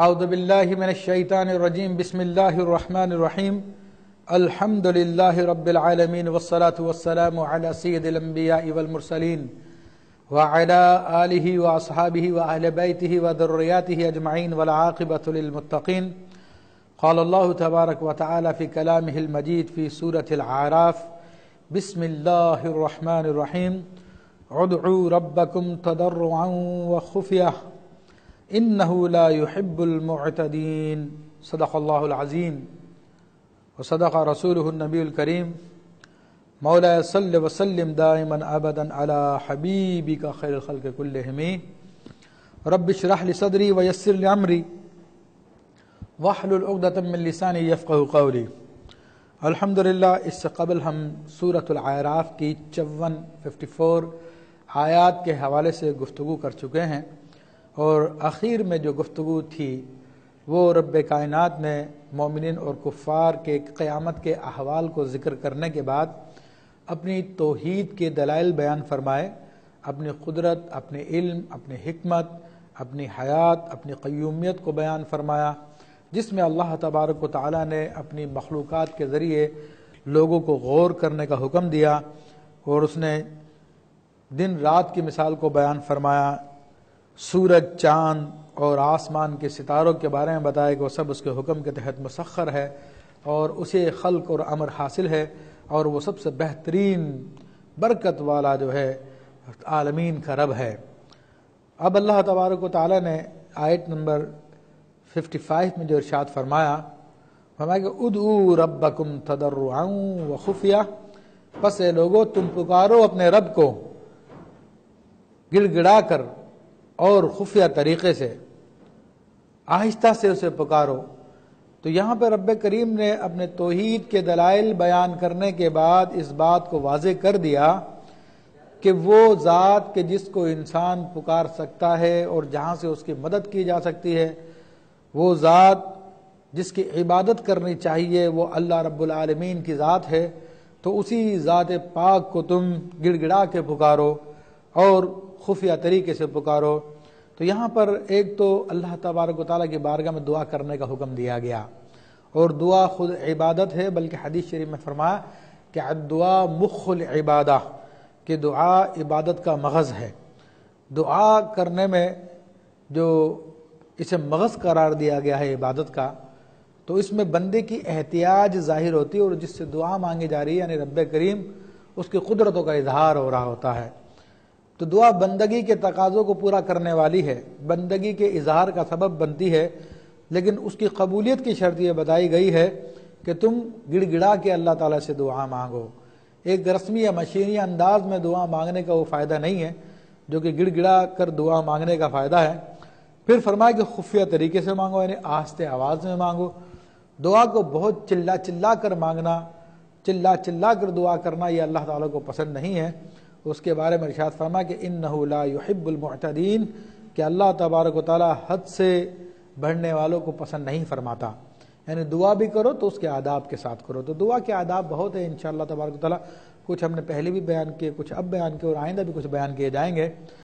أعوذ بالله من الشيطان الرجيم بسم الله الرحمن الرحيم الحمد لله رب العالمين والصلاة والسلام على سيد الأنبياء والمرسلين وعلى آله وأصحابه وأهل بيته وذرياته أجمعين والعاقبة للمتقين قال الله تبارك وتعالى في كلامه المجيد في سورة العراف بسم الله الرحمن الرحيم ادعوا ربكم تضرعا وخفيه انہو لا یحب المعتدین صدق اللہ العظیم و صدق صدقہ النبی الکریم مولا صلی وسلم دائمن ابدن اللہ حبیبی کا خیلخل ربشرحل صدری و یس العمری من لسانی یفقہ الحمد للہ اس سے قبل ہم سورة العراف کی چون ففٹی فور آیات کے حوالے سے گفتگو کر چکے ہیں اور اخیر میں جو گفتگو تھی وہ رب کائنات نے مومنین اور کفار کے قیامت کے احوال کو ذکر کرنے کے بعد اپنی توحید کے دلائل بیان فرمائے اپنی قدرت اپنے علم اپنے حکمت اپنی حیات اپنی قیومیت کو بیان فرمایا جس میں اللہ تبارک و تعالیٰ نے اپنی مخلوقات کے ذریعے لوگوں کو غور کرنے کا حکم دیا اور اس نے دن رات کی مثال کو بیان فرمایا سورج چاند اور آسمان کے ستاروں کے بارے میں بتایا کہ وہ سب اس کے حکم کے تحت مسخر ہے اور اسے خلق اور امر حاصل ہے اور وہ سب سے بہترین برکت والا جو ہے عالمین کا رب ہے اب اللہ تبارک و تعالیٰ نے آیت نمبر 55 میں جو ارشاد فرمایا فرمایا کہ رب ربکم تدروں و خفیہ پس اے لوگوں تم پکارو اپنے رب کو گڑ گڑا کر اور خفیہ طریقے سے آہستہ سے اسے پکارو تو یہاں پہ رب کریم نے اپنے توحید کے دلائل بیان کرنے کے بعد اس بات کو واضح کر دیا کہ وہ ذات کے جس کو انسان پکار سکتا ہے اور جہاں سے اس کی مدد کی جا سکتی ہے وہ ذات جس کی عبادت کرنی چاہیے وہ اللہ رب العالمین کی ذات ہے تو اسی ذات پاک کو تم گڑ گڑا کے پکارو اور خفیہ طریقے سے پکارو تو یہاں پر ایک تو اللہ تبارک و تعالیٰ کی بارگاہ میں دعا کرنے کا حکم دیا گیا اور دعا خود عبادت ہے بلکہ حدیث شریف میں فرمایا کہ دعا مخ عبادہ کہ دعا عبادت کا مغز ہے دعا کرنے میں جو اسے مغز قرار دیا گیا ہے عبادت کا تو اس میں بندے کی احتیاج ظاہر ہوتی ہے اور جس سے دعا مانگی جا رہی ہے یعنی رب کریم اس کی قدرتوں کا اظہار ہو رہا ہوتا ہے تو دعا بندگی کے تقاضوں کو پورا کرنے والی ہے بندگی کے اظہار کا سبب بنتی ہے لیکن اس کی قبولیت کی شرط یہ بتائی گئی ہے کہ تم گڑ گڑا کے اللہ تعالیٰ سے دعا مانگو ایک رسمی یا مشینی انداز میں دعا مانگنے کا وہ فائدہ نہیں ہے جو کہ گڑ گڑا کر دعا مانگنے کا فائدہ ہے پھر فرمائے کہ خفیہ طریقے سے مانگو یعنی آہستہ آواز میں مانگو دعا کو بہت چلا چلا کر مانگنا چلا چلا کر دعا کرنا یہ اللہ تعالیٰ کو پسند نہیں ہے اس کے بارے میں ارشاد فرما کہ ان نہب المعتدین کہ اللہ تبارک و تعالی حد سے بڑھنے والوں کو پسند نہیں فرماتا یعنی دعا بھی کرو تو اس کے آداب کے ساتھ کرو تو دعا کے آداب بہت ہیں انشاءاللہ تبارک و تعالی کچھ ہم نے پہلے بھی بیان کیے کچھ اب بیان کیے اور آئندہ بھی کچھ بیان کیے جائیں گے